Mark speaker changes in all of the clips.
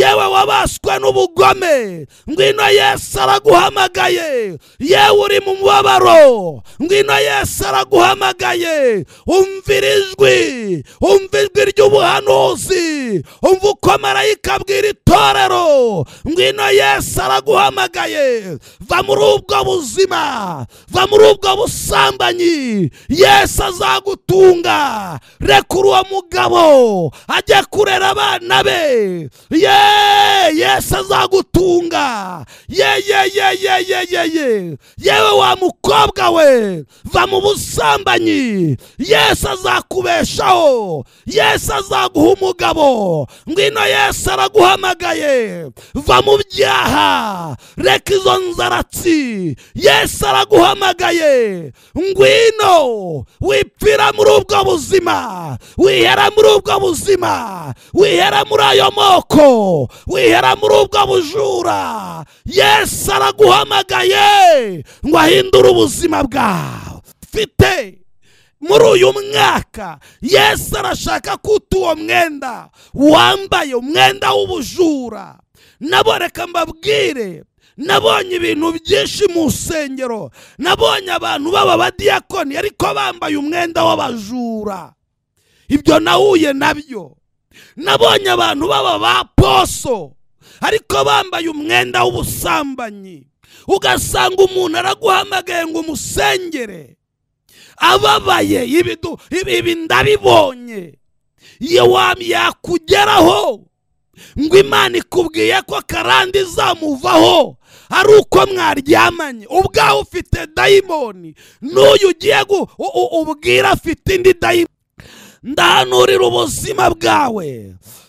Speaker 1: yewe wabaswe n'ubugome ngwino yesu araguhamagaye yewe uri mu mubabaro ngwino yesu araguhamagaye umvira ijwi umva ijwi ry'ubuhanuzi umva uko marayika abwira itorero ngwino yesu araguhamagaye va muri ubwo buzima va muri ubwo busambanyi yesu azagutunga reka uwo mugabo ajya kurera abana be yesu yesu azagutunga ye ye ye ye ye ye ye, yewe wa mukobwa we va mu busambanyi yesu azakubeshaho yesu azaguha umugabo ngwino yesu araguhamagaye va mu byaha reka izo nzaratsi yesu araguhamagaye ngwino wipfira muri ubwo buzima wihera muri ubwo buzima wihera muri ayo moko bujuriro wihera muri ubwo bujura yesu araguhamagaye ngo ahindure ubuzima bwawe mfite muri uyu mwaka yesu arashaka kuta uwo mwenda wambaye umwenda w'ubujura nabo reka mbabwire nabonye ibintu byinshi mu nsengero nabonye abantu baba b'abadiyakoni ariko bambaye umwenda w'abajura ibyo nahuye nabyo nabonye abantu baba ba poso ariko bambaye umwenda w'ubusambanyi ugasanga umuntu araguhamagaye ngo umusengere ababaye ibi ndabibonye yakugeraho ngo imana ikubwiye ko karande izamuvaho ari uko mwaryamanye ubwawe ufite dayimoni n'uyu ugiye ubwira afite indi dayimoni ndahanurira ubuzima bwawe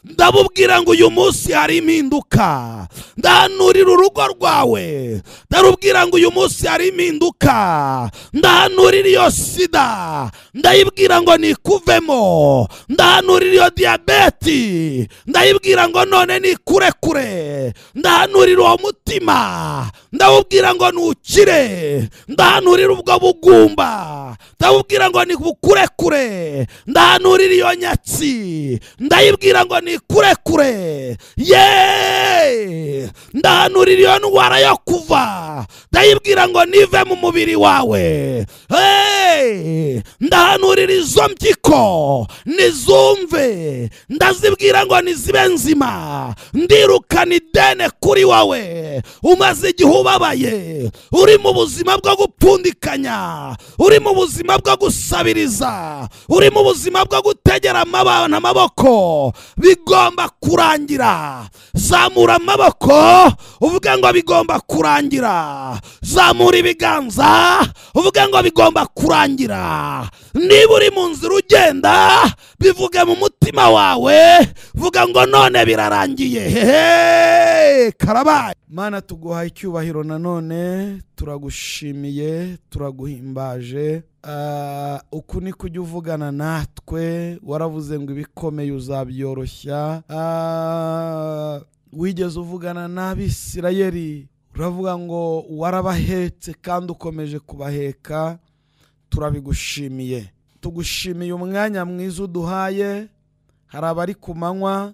Speaker 1: ndabubwira ngo uyu munsi hari impinduka ndahanurira urugo rwawe ndarubwira ngo uyu munsi hari impinduka ndahanurira iyo sida ndayibwira ngo nikuvemo ndahanurira iyo diyabeti ndayibwira ngo none nikure kure ndahanurira uwo mutima ndabubwira ngo ntukire ndahanurira ubwo bugumba ndabubwira ngo ni kure ndahanurira iyo nyatsi ndayibwira ngo ni kure kure ye ndahanurira iyo ndwara yo kuva ndayibwira ngo nive mu mubiri wawe ndahanurira izo mpyiko nizumve ndazibwira ngo nizibe nzima ndirukana idene kuri wawe umaze igihuba ubabaye uri mu buzima bwo gupfundikanya uri mu buzima bwo gusabiriza uri mu buzima bwo gutegera amabana amaboko bigomba kurangira zamura amaboko uvuga ngo bigomba kurangira zamura ibiganza uvuga ngo bigomba kurangira niba uri mu nzira ugenda bivuge mu mutima wawe vuga ngo none birarangiye hehe karabaye mana tuguha icyubahiro ndahiro nanone turagushimiye turaguhimbaje ah, uku ni kujya uvugana natwe waravuze ngo ibikomeye uzabyoroshya ah, wigeze uvugana n'abisirayeri uravuga ngo warabahetse kandi ukomeje kubaheka turabigushimiye tugushimiye umwanya mwiza uduhaye hari abari ku manywa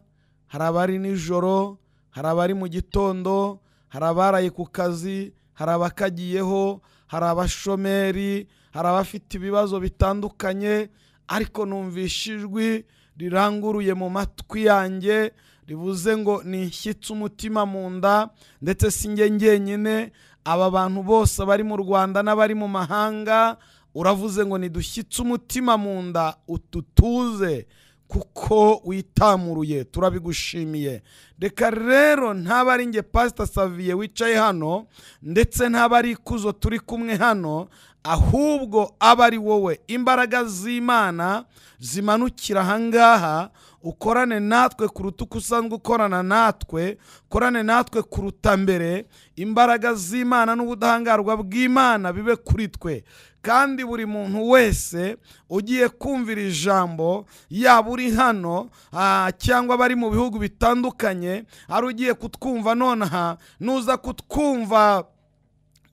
Speaker 1: hari abari nijoro hari abari mu gitondo hari abaraye ku kazi hari abakagiyeho hari abashomeri hari abafite ibibazo bitandukanye ariko numvishe ijwi riranguruye mu matwi yanjye rivuze ngo nishyitse umutima mu nda ndetse si njye ngenyine aba bantu bose bari mu rwanda n'abari mu mahanga uravuze ngo nidushyitse umutima mu nda ututuze kuko witamuruye turabigushimiye reka rero ntaba ari nge pasita saviye wicaye hano ndetse ntaba ari ikuzo turi kumwe hano ahubwo aba ari wowe imbaraga z'imana zimanukira ahangaha ukorane natwe kuruta uko usanzwe ukorana natwe ukorane natwe kuruta mbere imbaraga z'imana n'ubudahangarwa bw'imana bibe kuri twe kandi buri muntu wese ugiye kumvira ijambo yaba uri hano ah, cyangwa abari mu bihugu bitandukanye ari ugiye kutwumva nonaha nuza kutwumva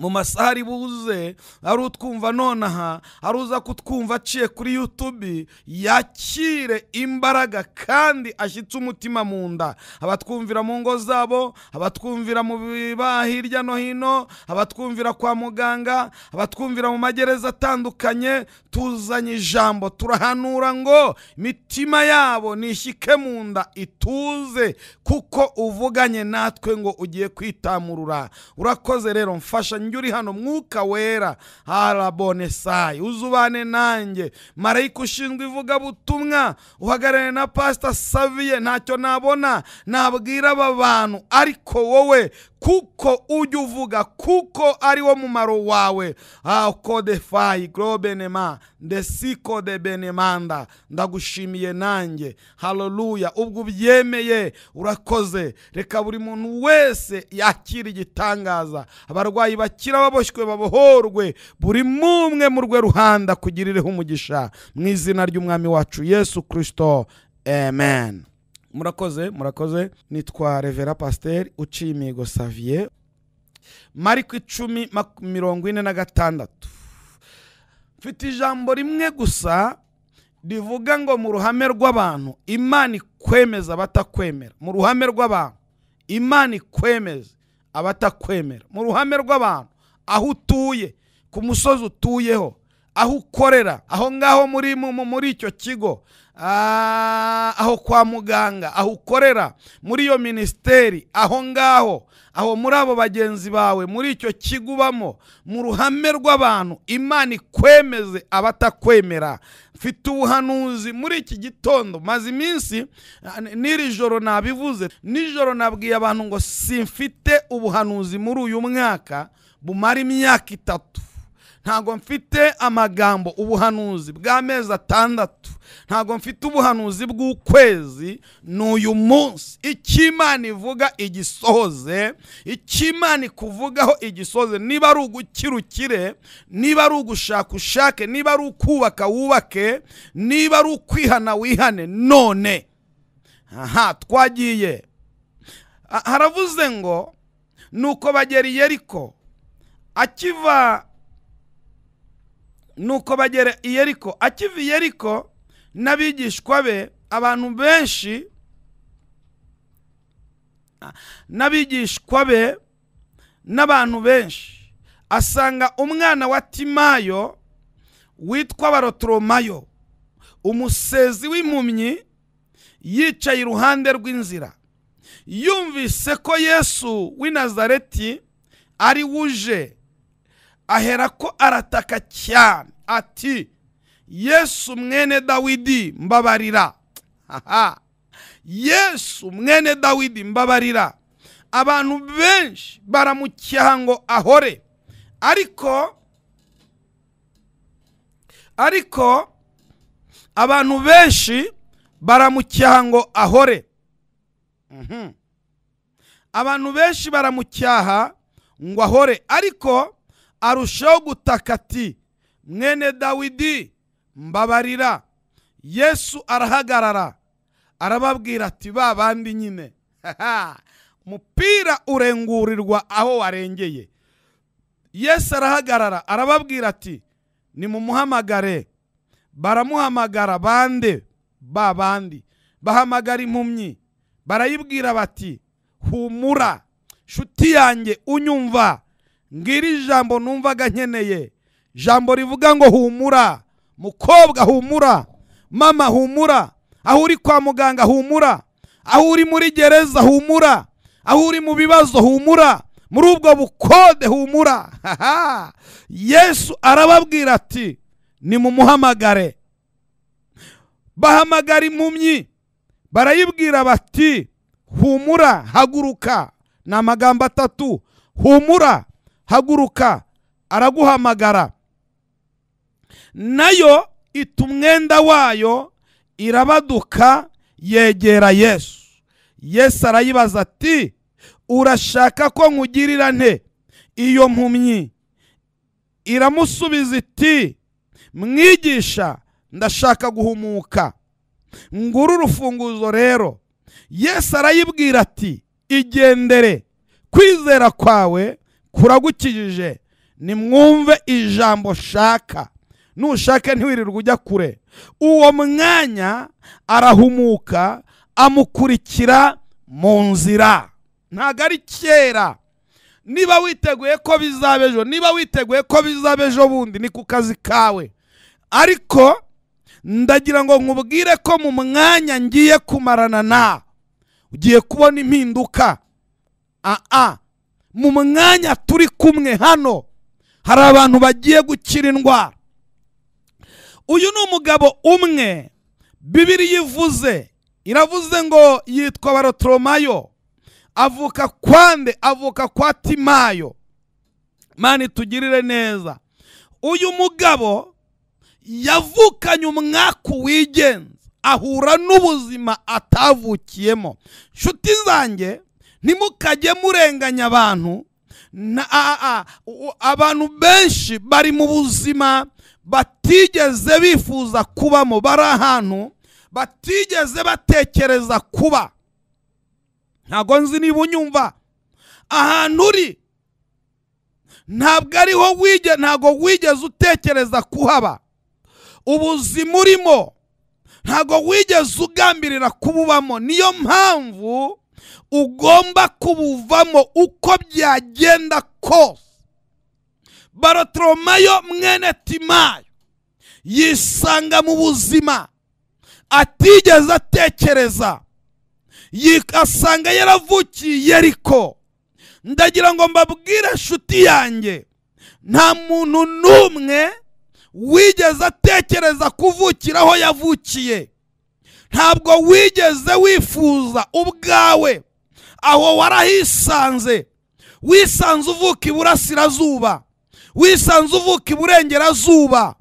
Speaker 1: mu masaha ari buze ari utwumva nonaha ari uza kutwumva aciye kuri yutubi yakire imbaraga kandi ashyitse umutima mu nda abatwumvira mu ngo zabo abatwumvira mu biba hirya no hino abatwumvira kwa muganga abatwumvira mu magereza atandukanye tuzanye ijambo turahanura ngo imitima yabo nishyike mu nda ituze kuko uvuganye natwe ngo ugiye kwitamurura urakoze rero mfasha wanjye uri hano mwuka wera harabonesayi uzubane nanjye marayika ushinzwe ivugabutumwa uhagararanye na pasita saviye ntacyo nabona nabwira aba bantu ariko wowe kuko ujye uvuga kuko ari wo mumaro wawe akodefayi ah, gorobenema ndesi kode benemanda ndagushimiye nanjye haloruya ubwo ubyemeye urakoze reka buri muntu wese yakira igitangaza abarwayi bakira baboshywe babohorwe buri mumwe mu rwe ruhanda kugirireho umugisha mu izina ry'umwami wacu yesu kirisito amen murakoze murakoze nitwa revera pasiteri uciye imihigo saviye mariko icumi mirongo ine na gatandatu mfite ijambo rimwe gusa rivuga ngo mu ruhame rw'abantu imana ikwemeza abatakwemera mu ruhame rw'abantu imana ikwemeza abatakwemera mu ruhame rw'abantu aho utuye ku musozi utuyeho aho ukorera aho ngaho muri muri icyo kigo Ah, aho kwa muganga aho ukorera muri iyo minisiteri aho ngaho aho muri abo bagenzi bawe muri icyo kigo ubamo mu ruhame rw'abantu imana ikwemeze abatakwemera mfite ubuhanuzi muri iki gitondo maze iminsi ah, n'iri joro nabivuze nijoro nabwiye abantu ngo simfite ubuhanuzi muri uyu mwaka bumara imyaka itatu ntabwo mfite amagambo ubuhanuzi bw'amezi atandatu ntabwo mfite ubuhanuzi bw'ukwezi ni uyu munsi icy'imana ivuga igisohoze icy'imana ikuvugaho igisohoze niba ari ugukira ukire niba ari ugushaka ushake niba ari ukubaka wubake niba ari ukwihana wihane none aha twagiye haravuze ngo nuko bagera i yeriko akiva nuko bagera i yeriko akiva i yeriko n'abigishwa be abantu benshi n'abigishwa be n'abantu benshi asanga umwana wa timayo witwa barotoromayo umusezi w'impumyi yicaye iruhande rw'inzira yumvise ko yesu w'i nazareti ari wuje ahera ko arataka cyane ati yesu mwene dawidi mbabarira aha yesu mwene dawidi mbabarira abantu benshi baramucyaha ngo ahore ariko ariko abantu benshi baramucyaha ngo ahore mhm. abantu benshi baramucyaha ngo ahore ariko arushaho gutaka ati mwene dawidi mbabarira yesu arahagarara arababwira ati ba bandi nyine mupira urengurirwa aho warengeye yesu arahagarara arababwira ati nimumuhamagare baramuhamagara bande ba bandi bahamagara impumyi barayibwira bati humura shuti yanjye unyumva ngiri ijambo numvaga nkeneye jambo rivuga ngo humura mukobwa humura mama humura aho uri kwa muganga humura aho uri muri gereza humura aho uri mu bibazo humura muri ubwo bukode humura yesu arababwira ati ni mumuhamagare bahamagara impumyi barayibwira bati humura haguruka ni amagambo atatu humura haguruka araguhamagara nayo ita umwenda wayo irabaduka yegera yesu yesu arayibaza ati urashaka ko nkugirira nte iyo mpumyi iramusubiza iti mwigisha ndashaka guhumuka nguru urufunguzo rero yesu arayibwira ati igendere kwizera kwawe kuragukijije nimwumve ijambo shaka nushaka ntiwirirwe ujya kure uwo mwanya arahumuka amukurikira mu nzira ntabwo ari kera niba witeguye ko bizaba ejo niba witeguye ko bizaba ejo bundi ni ku kazi kawe ariko ndagira ngo nkubwire ko mu mwanya ngiye kumarana na ugiye kubona impinduka aa mu mwanya turi kumwe hano hari abantu bagiye gukira indwara uyu ni umugabo umwe bibiri yivuze iravuze ngo yitwa barotoromayo avuka kwande avuka kwa timayo mani tugirire neza uyu mugabo yavukanye umwaku wigenza ahura n'ubuzima atavukiyemo nshuti zanjye ntimukajye murenganya abantu abantu benshi bari mu buzima batigeze bifuza kubamo bari ahantu batigeze batekereza kuba ntabwo nzi niba unyumva ahantu uri ntabwo ariho wige ntabwo wigeze utekereza kuhaba ubuzima urimo ntabwo wigeze ugambirira kububamo niyo mpamvu ugomba kubuvamo uko byagenda kose barotoromayo mwene timayo yisanga mu buzima atigeze atekereza asanga yaravukiye yeriko ndagira ngo mbabwire inshuti yanjye nta muntu n'umwe wigeze atekereza kuvukira aho yavukiye ntabwo wigeze wifuza ubwawe aho warahisanze wisanze uvuka iburasirazuba wisanze uvuka iburengerazuba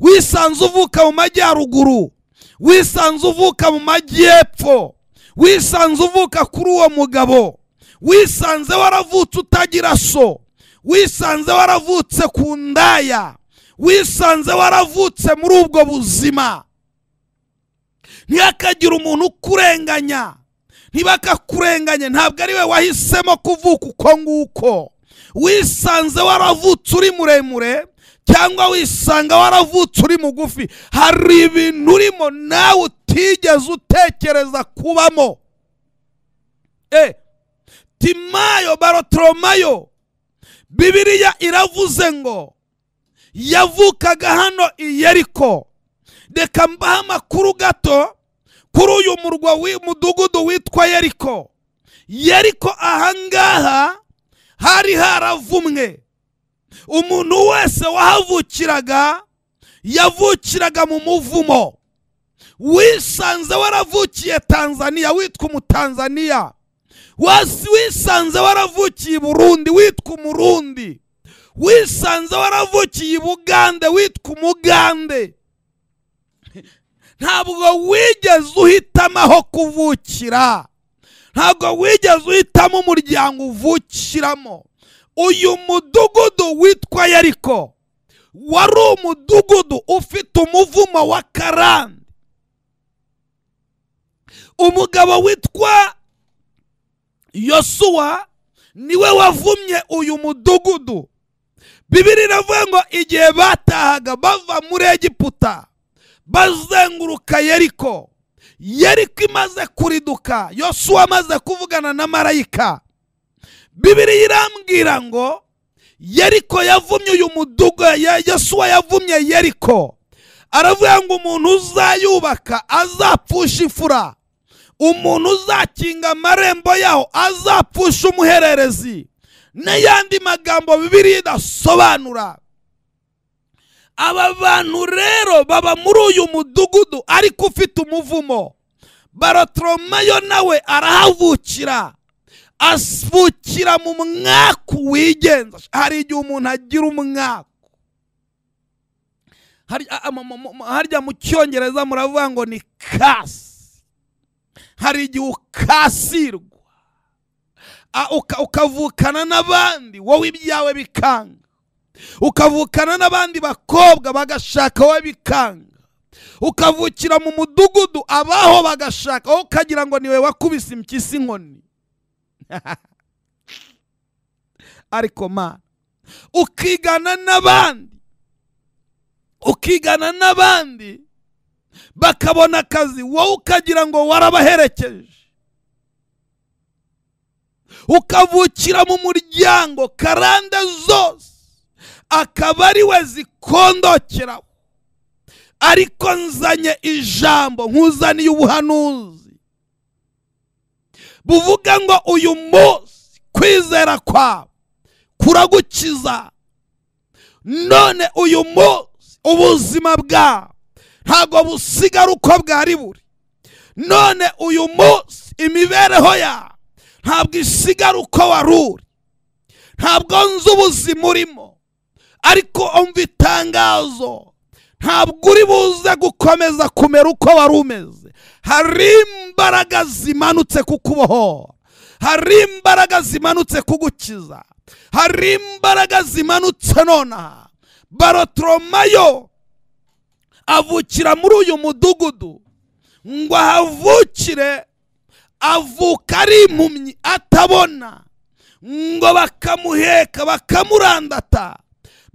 Speaker 1: wisanze uvuka mu majyaruguru wisanze uvuka mu majyepfo wisanze uvuka kuri uwo mugabo wisanze waravutse utagira so wisanze waravutse ku ndaya wisanze waravutse muri ubwo buzima ntihakagire umuntu ukurenganya ntibakakurenganye ntabwo ari we wahisemo kuvuka uko nguko wisanze waravutse uri muremure cyangwa wisanga waravutse uri mugufi hari ibintu urimo nawe utigeze utekereza kubamo e, timayo barotoromayo bibiriya iravuze ngo yavukaga hano i yeriko reka mbahe amakuru gato kuri uyu murwa w'umudugudu witwa yeriko yeriko ahangaha hari haravumwe umuntu wese wahavukiraga yavukiraga mu muvumo wisanze waravukiye tanzania witwa umutanzaniya wisanze waravukiye i burundi witwa umurundi wisanze waravukiye i bugande witwa umugande ntabwo wigeze uhitamo aho kuvukira ntabwo wigeze uhitamo umuryango uvukiramo uyu mudugudu witwa yariko wari umudugudu ufite umuvumo wa karande umugabo witwa yosuwa niwe wavumye uyu mudugudu bibiri iravuga ngo igihe batahaga bava muri egiputa bazenguruka yeriko yeriko imaze kuriduka yosuwa amaze kuvugana na marayika bibiri irambwira ngo yeriko yavumye uyu mudugu yosuwa yavumye yeriko aravuga ngo umuntu uzayubaka azapfusha imfura umuntu uzakinga amarembo yaho azapfusha umuhererezi n'ayandi magambo bibiri idasobanura aba bantu rero baba muri uyu mudugudu ariko ufite umuvumo barotoromayo nawe arahavukira asvukira mu mwaku wigenza hari igihe umuntu agira umwaku harya mu cyongereza muravuga ngo ni kasi hari igihe ukasirwa ukavukana n'abandi wowe ibyawe bikanga ukavukana n'abandi bakobwa bagashaka wowe bikanga ukavukira mu mudugudu abaho bagashaka aho ukagira ngo niwe wakubise impyisi inkoni ariko mana ukigana n'abandi ukigana n'abandi bakabona akazi wowe ukagira ngo warabaherekeje ukavukira mu muryango karande zose akaba ari we zikondokeraho ariko nzanye ijambo nkuzaniye ubuhanuzi buvuga ngo uyu munsi kwizera kwawe kuragukiza none uyu munsi ubuzima bwawe ntabwo busigara uko bwari buri none uyu munsi imibereho yawe ntabwo isigara uko wari uri ntabwo nzi ubuzima urimo ariko umva itangazo ntabwo uri buze gukomeza kumera uko wari umeze hari imbaraga zimanutse kukubohora hari imbaraga zimanutse kugukiza hari imbaraga zimanutse nonaha barotoromayo avukira muri uyu mudugudu ngo ahavukire avuka ari impumyi atabona ngo bakamuheka bakamurandata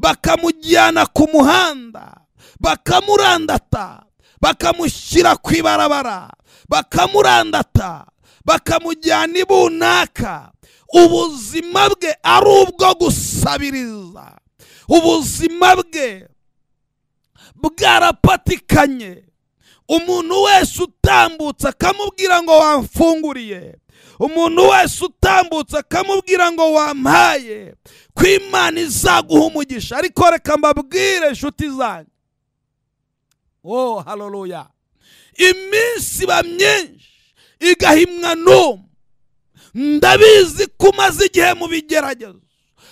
Speaker 1: bakamujyana ku muhanda bakamurandata bakamushyira ku ibarabara bakamurandata bakamujyana i ubuzima bwe ari ubwo gusabiriza ubuzima bwe bwarapatikanye umuntu wese utambutse akamubwira ngo wamfunguriye umuntu wese utambutse akamubwira ngo wampaye ko imana izaguha umugisha ariko reka mbabwire inshuti zanyu wo oh, haroruya iminsi iba myinshi igahimwa n'umwe ndabizi ko umaze igihe mu bigeragezo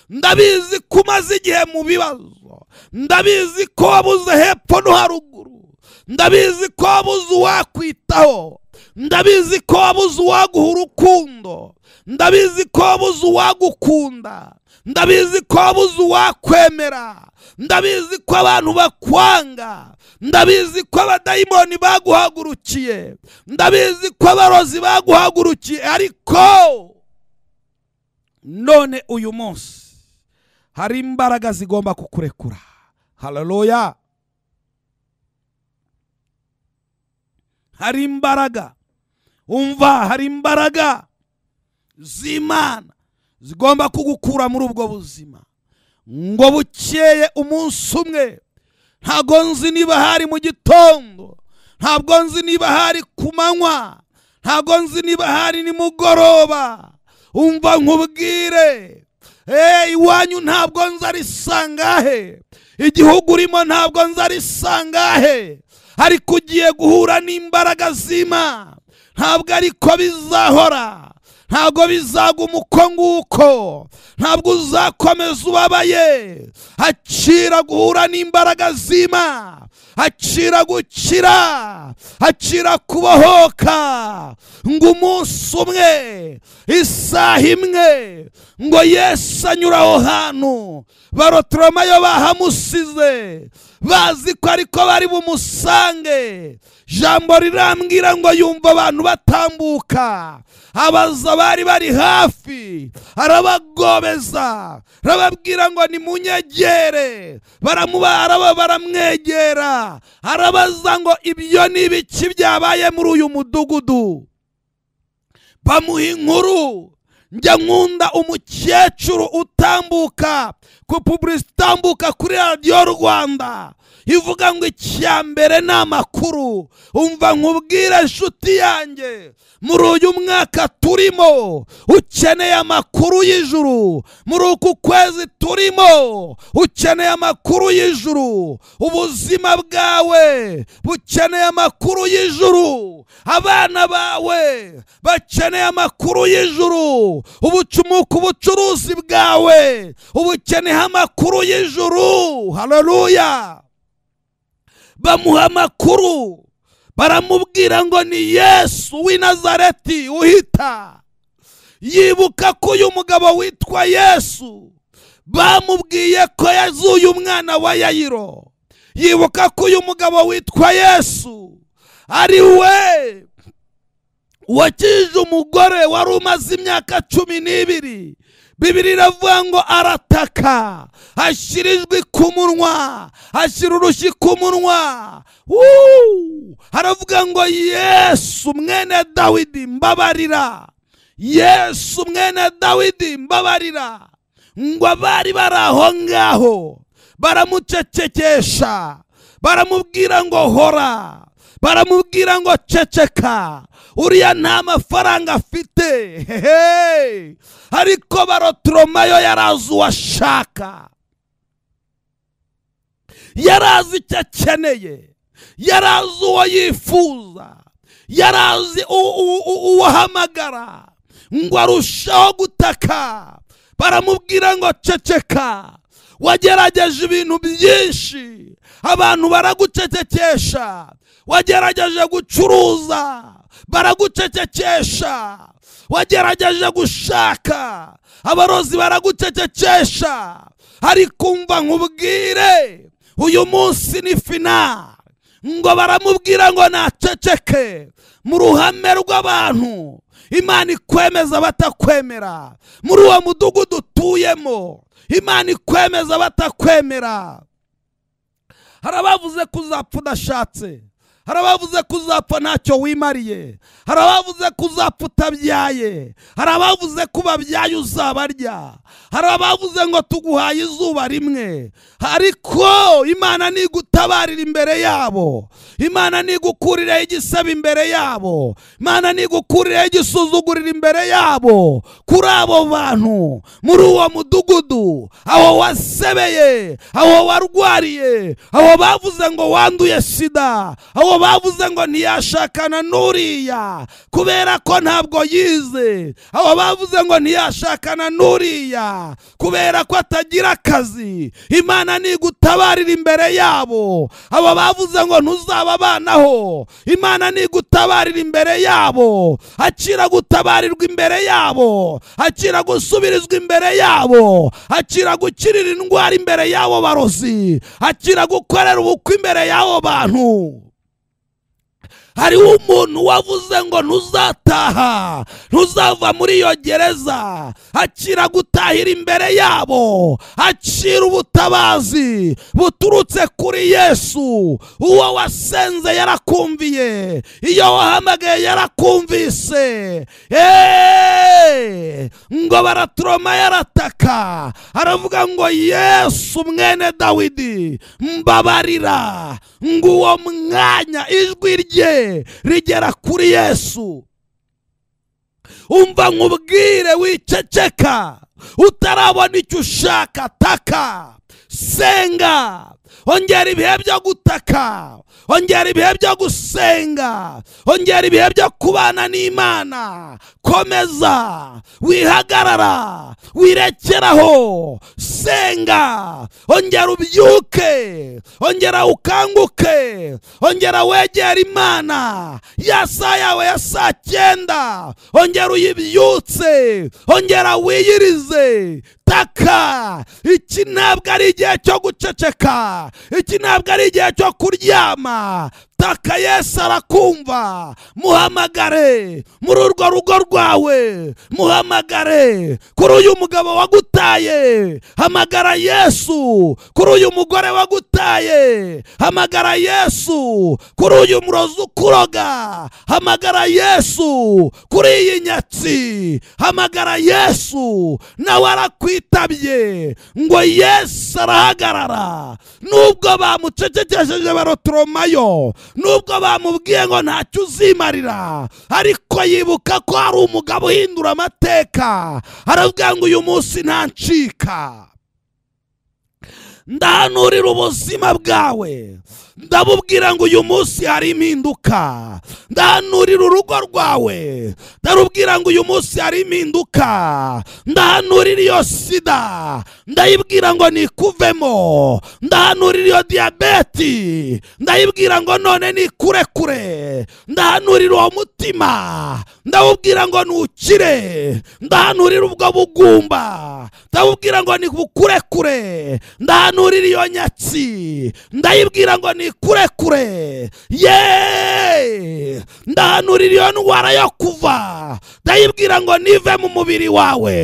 Speaker 1: ndabizi ko umaze igihe mu bibazo ndabizi ko wabuze hepfo no haruguru ndabizi ko wabuze uwakwitaho ndabizi ko wabuze uwaguha urukundo ndabizi ko wabuze uwagukunda ndabizi ko wabuze uwakwemera ndabizi ko abantu bakwanga ndabizi ko abadayimoni baguhagurukiye ndabizi ko abarozi baguhagurukiye ariko none uyu munsi hari imbaraga zigomba kukurekura hararoya hari imbaraga umva hari imbaraga z'imana zigomba kugukura muri ubwo buzima ngo bukeye umunsi umwe ntabwo nzi niba hari mu gitondo ntabwo nzi niba hari ku manywa ntabwo nzi niba hari nimugoroba umva nkubwire iwanyu ntabwo nzi ari igihugu urimo ntabwo nzi ari ariko ugiye guhura n'imbaraga z'imana ntabwo ariko bizahora ntabwo bizaga umuko nguko ntabwo uzakomeza ubabaye acira guhura n'imbaraga zima acira gukira acira kubohoka ngo umunsi umwe isaha imwe ngo yesu anyura aho hantu barotoromayo bahamusize bazi ko ariko bari bumusange jambo rirambwira ngo yumva abantu batambuka abaza bari bari hafi arabagobeza arababwira ngo nimunyegere baramwegera arabaza ngo ibyo ni ibiki byabaye muri uyu mudugudu bamuha inkuru njya nkunda umukecuru utambuka ku publisite utambuka kuri radiyo rwanda ivuga ngo icya mbere ni amakuru umva nkubwire inshuti yanjye muri uyu mwaka turimo ukeneye amakuru y'ijuru muri uku kwezi turimo ukeneye amakuru y'ijuru ubuzima bwawe bukeneye amakuru y'ijuru abana bawe bakeneye amakuru y'ijuru ubucumuka ubucuruzi bwawe ubukeneyeho amakuru y'ijuru haleluya bamuha amakuru baramubwira ngo ni yesu w'i nazareti uhita yibuka ko uyu mugabo witwa yesu bamubwiye ko yazuye umwana wa yayiro yibuka ko uyu mugabo witwa yesu ari we wakije umugore wari umaze imyaka cumi n'ibiri bibiri iravuga ngo arataka ashyirijwe ku munwa ashyira urushyi ku munwa haravuga ngo yesu mwene dawidi mbabarira yesu mwene dawidi mbabarira ngo abari bari aho ngaho baramucecekesha baramubwira ngo hora baramubwira ngo ceceka uriya nta mafaranga afite ariko barotoromayo yarazi uwashaka yarazi icyo akeneye yarazi uwo yifuza yarazi uwo ahamagara ngo arushaho gutaka baramubwira ngo ceceka wagerageje ibintu byinshi abantu baragucecekesha wagerageje gucuruza baragucecekesha wagerageje gushaka abarozi baragucecekesha ariko umva nkubwire uyu munsi ni fina ngo baramubwira ngo naceceke mu ruhame rw'abantu imana ikwemeza batakwemera muri uwo mudugudu utuyemo imana ikwemeza batakwemera hari abavuze ko uzapfa udashatse hari abavuze ko uzapfa ntacyo wimariye hari abavuze ko uzapfa utabyaye hari abavuze ko babyaye uzabarya hari abavuze ngo tuguhaye izuba rimwe ariko imana ntigutabarira imbere yabo imana ntigukuriraho igisebe imbere yabo imana ntigukurireho igisuzugurira imbere yabo kuri abo bantu muri uwo mudugudu aho wasebeye aho warwariye aho bavuze ngo wanduye sida aho bavuze ngo ntiyashakana n'uriya kubera ko ntabwo yize abo bavuze ngo ntiyashakana n'uriya kubera ko atagira akazi imana nigutabarira imbere yabo abo bavuze ngo ntuzababanaho imana nigutabarira imbere yabo akira gutabarirwa imbere yabo akira gusubirizwa imbere yabo akira gukirira indwara imbere yabo barozi akira gukorera ubukwe imbere y'abo bantu hariho umuntu wavuze ngo ntuzataha ntuzava muri iyo gereza akira gutahira imbere yabo akira ubutabazi buturutse kuri yesu uwo wasenze yarakumviye iyo wahamagaye yarakumvise ngo baraturoma yarataka aravuga ngo yesu mwene dawidi mbabarira ngo uwo mwanya ijwi rye rigera kuri yesu umva nkubwire wiceceka utarabona icyo ushaka taka senga ongera ibihe byo gutaka ongera ibihe byo gusenga ongera ibihe byo kubana n'imana komeza wihagarara wirekeraho senga ongera ubyuke ongera ukanguke ongera wegera imana ya saa yawe ya saa cyenda ongera uyibyutse ongera wiyirize gutaka iki ntabwo ari igihe cyo guceceka iki ntabwo ari igihe cyo kuryama utaka yesu arakumva muhamagare muri urwo rugo rwawe muhamagare kuri uyu mugabo wagutaye hamagara yesu kuri uyu mugore wagutaye hamagara yesu kuri uyu murozi ukuroga hamagara yesu kuri iyi nyatsi hamagara yesu nawe arakwitabye ngo yesu arahagarara nubwo bamucecekesheje barotoromayo nubwo bamubwiye ngo ntacyo uzimarira ariko yibuka ko hari umugabo uhindura amateka aravuga ngo uyu munsi ntancika ndahanurira ubuzima bwawe ndabubwira ngo uyu munsi hari impinduka ndahanurira urugo rwawe ndarubwira ngo uyu munsi hari impinduka ndahanurira iyo sida ndayibwira ngo nikuvemo ndahanurira iyo diyabeti ndayibwira ngo none ni kure ndahanurira uwo mutima ndabubwira ngo nukire ndahanurira ubwo bugumba ndabubwira ngo ni kure ndahanurira iyo nyatsi ndayibwira ngo ni uri kure kure ye ndahanurira iyo ndwara yo kuva ndayibwira ngo nive mu mubiri wawe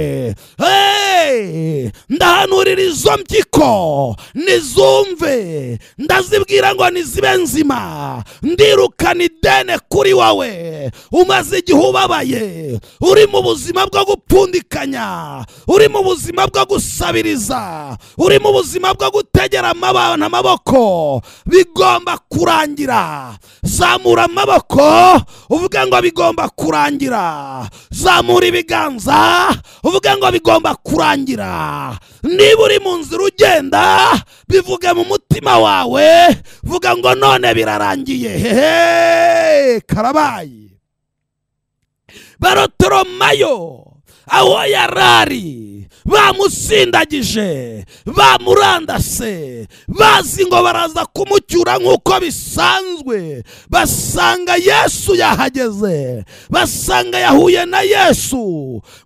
Speaker 1: ndahanurira izo mpyiko nizumve ndazibwira ngo nizibe nzima ndirukana idene kuri wawe umaze igihe ubabaye uri mu buzima bwo gupfundikanya uri mu buzima bwo gusabiriza uri mu buzima bwo gutegera amaboko bigomba kurangira zamura amaboko uvuge ngo bigomba kurangira zamura ibiganza uvuge ngo bigomba kurangira niba uri mu nzira ugenda bivuge mu mutima wawe vuga ngo none birarangiye hehe karabaye barotoromayo aho yarari bamusindagije bamurandase bazi ngo baraza kumucyura nk'uko bisanzwe basanga yesu yahageze basanga yahuye na yesu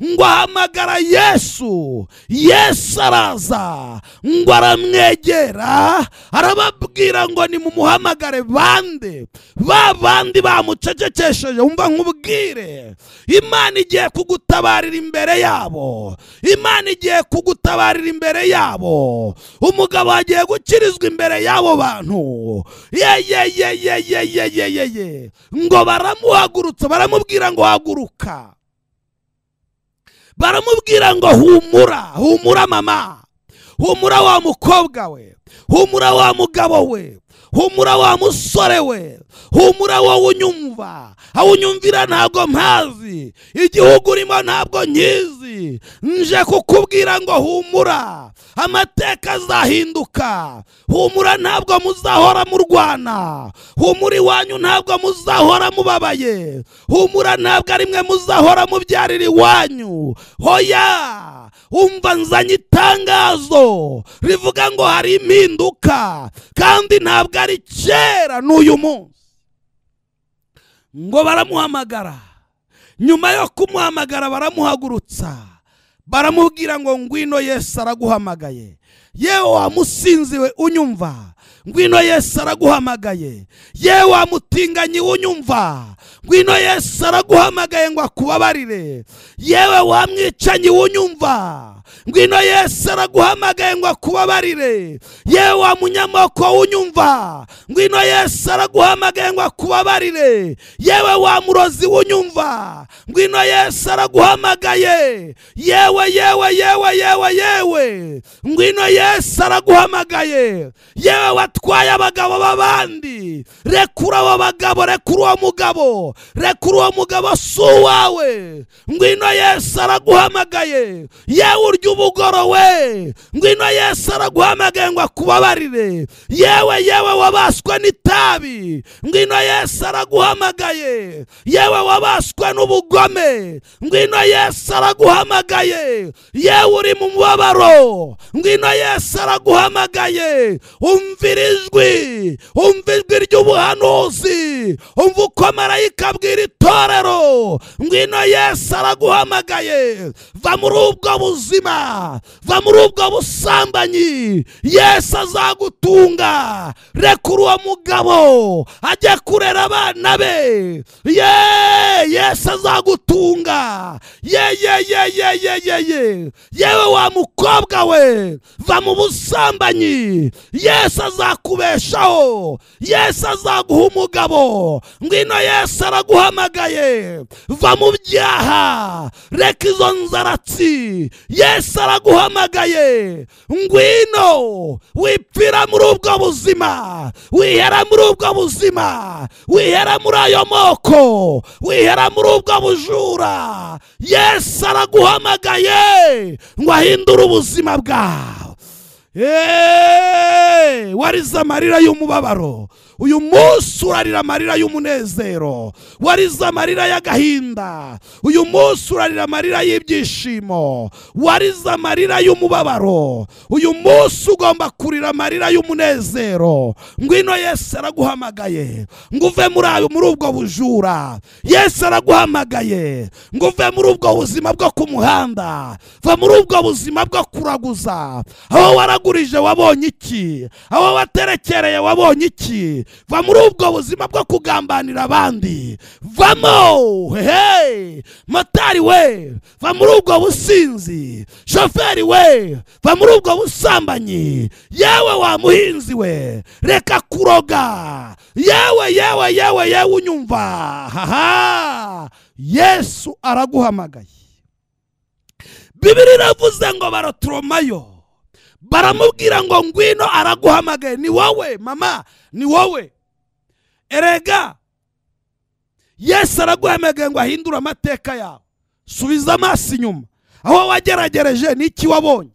Speaker 1: ngo ahamagara yesu yesu araza ngo aramwegera arababwira ngo nimumuhamagare bande ba bandi bamucecekesheje wumva nk'ubwire imana igiye kugutabarira imbere yabo imana igiye kugutabarira imbere yabo umugabo agiye gukirizwa imbere yabo bantu ye ye ngo baramuhagurutse baramubwira ngo haguruka baramubwira ngo humura humura mama humura wa mukobwa we humura wa mugabo we humura wa musore we humura wowe unyumva aho unyumvira ntabwo mpazi igihugu urimo ntabwo nkizi nje kukubwira ngo humura amateka azahinduka humura ntabwo muzahora murwana humura iwanyu ntabwo muzahora mubabaye humura ntabwo ari mwe muzahora mubyarira iwanyu hoya umva nzanye itangazo rivuga ngo hari impinduka kandi ntabwo ari kera n'uyu munsi ngo baramuhamagara nyuma yo kumuhamagara baramuhagurutsa baramubwira ngo ngwino yesu araguhamagaye yewe wamusinziwe unyumva
Speaker 2: ngwino yesu araguhamagaye
Speaker 1: yewe wa mutinganyi w'unyumva ngwino yesu araguhamagaye ngo akubabarire yewe wa mwicanyi w'unyumva ngwino yesu araguhamagaye ngo akubabarire yewe wa munyamoko w'unyumva ngwino yesu araguhamagaye ngo akubabarire yewe wa murozi w'unyumva ngwino yesu araguhamagaye yewe yewe yewe yewe yewe ngwino yesu araguhamagaye yewe wa utwaye abagabo b'abandi rekura abo bagabo rekura uwo mugabo rekura uwo mugabo si uwawe ngwino yesu araguhamagaye yewe urya ubugorowe ngwino yesu araguhamagaye ngo akubabarire yewe yewe wabaswe n'itabi ngwino yesu araguhamagaye yewe wabaswe n'ubugome ngwino yesu araguhamagaye yewe uri mu mubabaro ngwino yesu araguhamagaye umvire ijwi umva ijwi ry'ubuhanuzi umva uko marayika abwira itorero ngwino yesu araguhamagaye va muri ubwo buzima va muri ubwo busambanyi yesu azagutunga reka uwo mugabo ajye kurera abana be ye yesu azagutunga ye ye ye ye ye ye ye yewe wa mukobwa we va mu busambanyi yesu azagutunga azakubeshaho yesu azaguha umugabo ngwino yesu araguhamagaye va mu byaha reka izo nzaratsi yesu araguhamagaye ngwino wipfira muri ubwo buzima wihera muri ubwo buzima wihera muri ayo moko wihera muri ubwo bujura yesu araguhamagaye ngo ahindure ubuzima bwawe warize amarira y'umubabaro uyu munsi urarira amarira y'umunezero warize amarira y'agahinda uyu munsi urarira amarira y'ibyishimo warize amarira y'umubabaro uyu munsi ugomba kurira amarira y'umunezero ngwino Yesu araguhamagaye ngo uve muri ubwo bujura Yesu araguhamagaye ngo uve muri ubwo buzima bwo ku muhanda va muri ubwo buzima bwo kuraguza aho wara wagurije wabonye iki abo waterekereye wabonye iki va muri ubwo buzima bwo kugambanira abandi vamo hehe motari we va muri ubwo businzi shoferi we va muri ubwo busambanyi yewe wa muhinzi we reka kuroga yewe yewe yewe yewe unyumva haha yesu araguhamagaye bibiri iravuze ngo barotoromayo baramubwira ngo ngwino araguhamagaye ni wowe mama ni wowe erega yesu araguhamagaye ngo ahindure amateka yawe subiza amaso inyuma aho wageragereje n'iki wabonye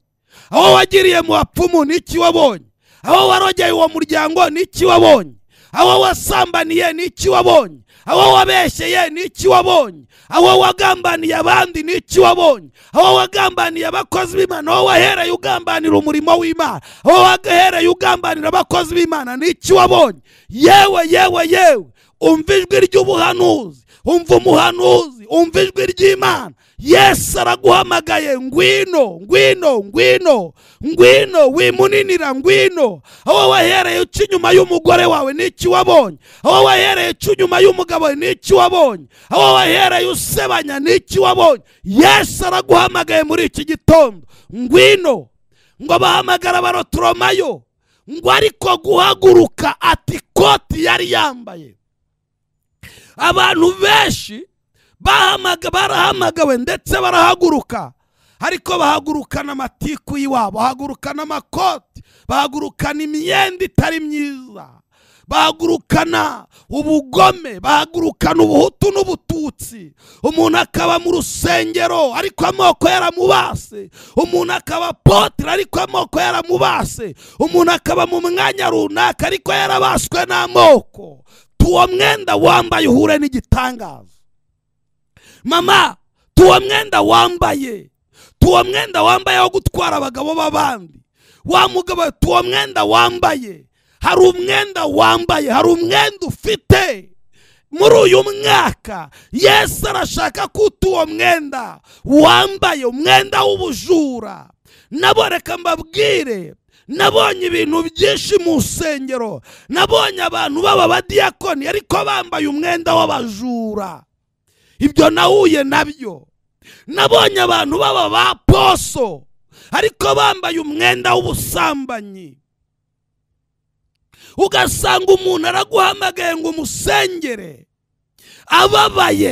Speaker 1: aho wagiriye mu bapfumu n'iki wabonye aho warogeye uwo muryango n'iki wabonye abo wasambaniye ni iki wabonye abo wabeshyeye ni wabonye abo wagambaniye abandi ni wabonye abo wagambaniye abakozi b'imana aho wahereye ugambanira umurimo w'imana aho wahereye ugambanira abakozi b'imana ni wabonye yewe yewe yewe umva ijwi ry'ubuhanuzi umva umuhanuzi umva ijwi ry'imana yesu araguhamagaye ngwino ngwino ngwino ngwino wimuninira ngwino aho wahereye uca inyuma y'umugore wawe n'iki wabonye aho wahereye uca inyuma y'umugabo n'iki wabonye aho wahereye usebanya n'iki wabonye yesu araguhamagaye muri iki gitondo ngwino ngo bahamagara barotoromayo ngo ariko guhaguruka ati koti yari yambaye abantu benshi barahamagawe ndetse barahaguruka ariko bahagurukana amatiku y'iwabo bahagurukana amakoti bahagurukana imyenda itari myiza bahagurukana ubugome bahagurukana ubuhutu n'ubututsi umuntu akaba mu rusengero ariko amoko yaramubase umuntu akaba potire ariko amoko yaramubase umuntu akaba mu mwanya runaka ariko yarabaswe n'amoko tuwo mwenda wambaye uhure n'igitangaza mama tuwo mwenda wambaye tuwo mwenda wambaye wo gutwara abagabo b'abandi wa mugabo tuwo mwenda wambaye hari umwenda wambaye hari umwenda ufite muri uyu mwaka yesu arashaka ko uwo mwenda wambaye umwenda w'ubujura nabo reka mbabwire nabonye ibintu byinshi mu rusengero nabonye abantu baba b'abadiyakoni ariko bambaye umwenda w'abajura ibyo nahuye nabyo nabonye abantu baba ba poso ariko bambaye umwenda w'ubusambanyi ugasanga umuntu araguhamagaye ngo umusengere ababaye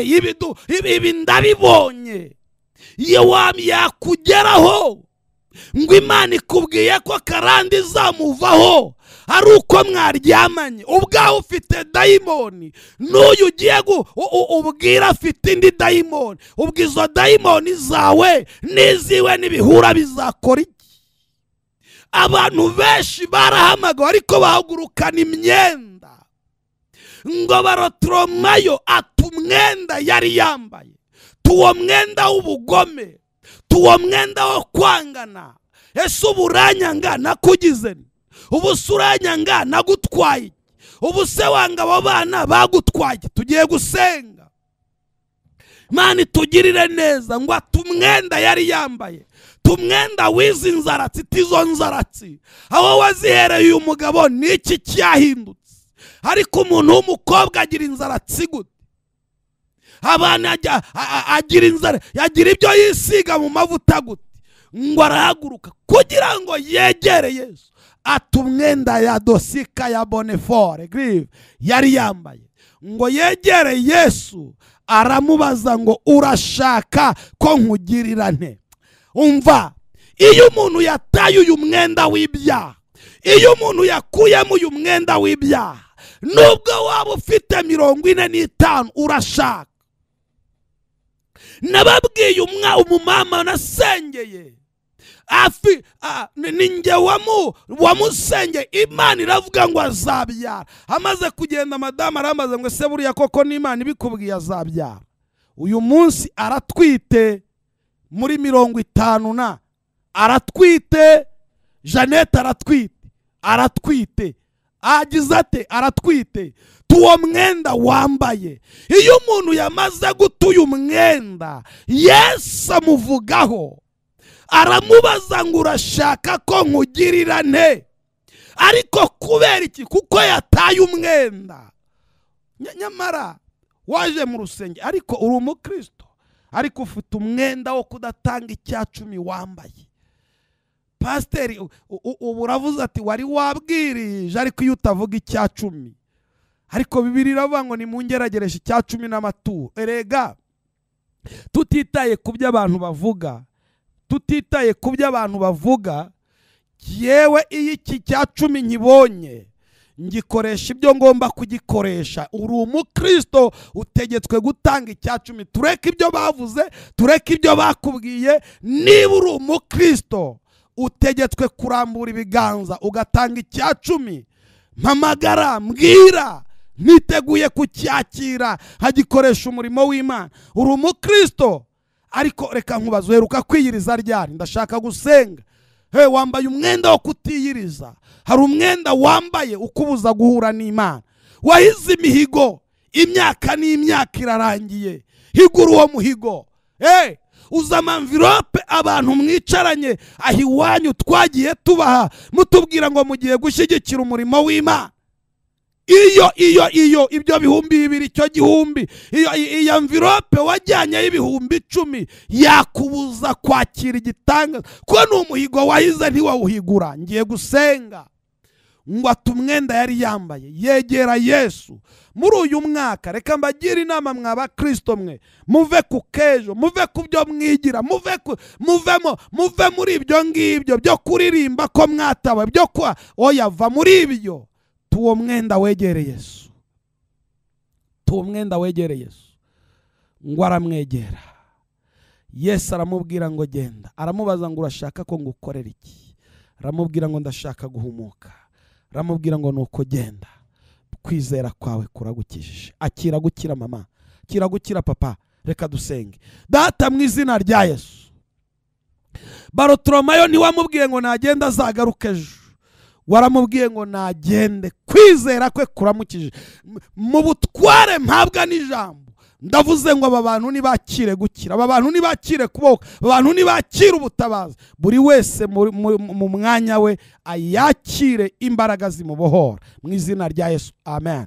Speaker 1: ibi ndabibonye yewe yakugeraho ngo imana ikubwiye ko karande izamuvaho ari uko mwaryamanye ubwawe ufite dayimoni n'uyu ugiye ubwira afite indi dayimoni ubwo izo dayimoni zawe n'iziwe n'ibihura bizakora iki abantu benshi barahamagawe ariko bahagurukana imyenda ngo barotoromayo ati umwenda yari yambaye tuwo mwenda w'ubugome uwo mwenda wo kwangana ese ubu uranyanga nakugize ubu se uranyanga nagutwaye ubu se wanga abo bana bagutwaye tugiye gusenga mani tugirire neza ngo tumwenda yari yambaye tumwenda w'izi nzaratsi tizo nzaratsi aho wazihereye uyu mugabo niki cyahindutse ariko umuntu w'umukobwa agira inzaratsi gute abana agira inzara yagira ibyo yisiga mu mavuta gute ngo arahaguruka kugira ngo yegere yesu ata umwenda ya dosika ya bonefore girive yari yambaye ngo yegere yesu aramubaza ngo urashaka ko nkugirira umva iyo umuntu yataye uyu mwenda w'ibyaha iyo umuntu yakuyemo uyu mwenda w'ibyaha nubwo waba ufite mirongo ine n'itanu urashaka nababwiye umwa umumama nasengeye afi ni njye wamusenge imana iravuga ngo azabyara amaze kugenda madamu aramaze ngo ese buriya koko n'imana ibikubwiye azabyara uyu munsi aratwite muri mirongo itanu na aratwite jeannette aratwite aratwite agize ate aratwite tuwo mwenda wambaye iyo umuntu yamaze guta uyu mwenda yesu amuvugaho aramubaza ngo urashaka ko nkugirira ariko kubera iki kuko yataye umwenda nyamara waje mu rusengero ariko uri umukristo ariko ufite umwenda wo kudatanga icyacumi wambaye pasiteri ubu uravuze ati wari wabwirije ariko iyo utavuga icya cumi ariko bibiri iravuga ngo nimungeragereje icya cumi n'amaturo erega eh, tutitaye ku byo abantu bavuga tutitaye ku byo abantu bavuga yewe iyo iki cya cumi nkibonye ngikoresha ibyo ngomba kugikoresha uri umukristo utegetswe gutanga icya cumi tureke ibyo bavuze tureke ibyo bakubwiye niba uri umukristo utegetswe kurambura ibiganza ugatanga icyacumi cumi mpamagara mbwira niteguye kucyakira hagikoresha umurimo w'imana uri umukristo ariko reka nkubaze uheruka kwiyiriza ryari ndashaka gusenga he wambaye umwenda wo kutiyiriza hari umwenda wambaye ukubuza guhura n'imana wahize imihigo imyaka n'imyaka irarangiye higura uwo muhigo he uza amamvirope abantu mwicaranye aho iwanyu twagiye tubaha mutubwira ngo mugiye gushyigikira umurimo w'imana iyo iyo iyo ibyo bihumbi bibiri icyo gihumbi iyo iyo mvirope wajyanye y'ibihumbi icumi yakubuza kwakira igitangaza ko ni umuhigo wahize ntiwawuhigura ngiye gusenga ngo ate umwenda yari yambaye yegera yesu muri uyu mwaka reka mbagira inama mwaba kirisito mwe muve ku kejo muve ku byo mwigira muve muvemo muve muri ibyo ngibyo byo kuririmba ko mwatawe byo kwa oyava muri ibyo tuwo mwenda wegere yesu tuwo mwenda wegere yesu ngo aramwegera yesu aramubwira ngo genda aramubaza ngo urashaka ko ngukorera iki aramubwira ngo ndashaka guhumuka aramubwira ngo nuko genda kwizera kwawe kuragukijije akira gukira mama akira gukira papa reka dusenge data mu izina rya yesu barotoromayo wamubwiye ngo nagenda azagaruke ejo waramubwiye ngo nagende kwizera kwe kuramukije mu butware mpabwa n'ijambo ndavuze ngo aba bantu ntibakire gukira aba bantu ntibakire kuboko aba bantu ntibakire ubutabazi buri wese mu mwanya we ayakire imbaraga zimubohora mu izina rya yesu amen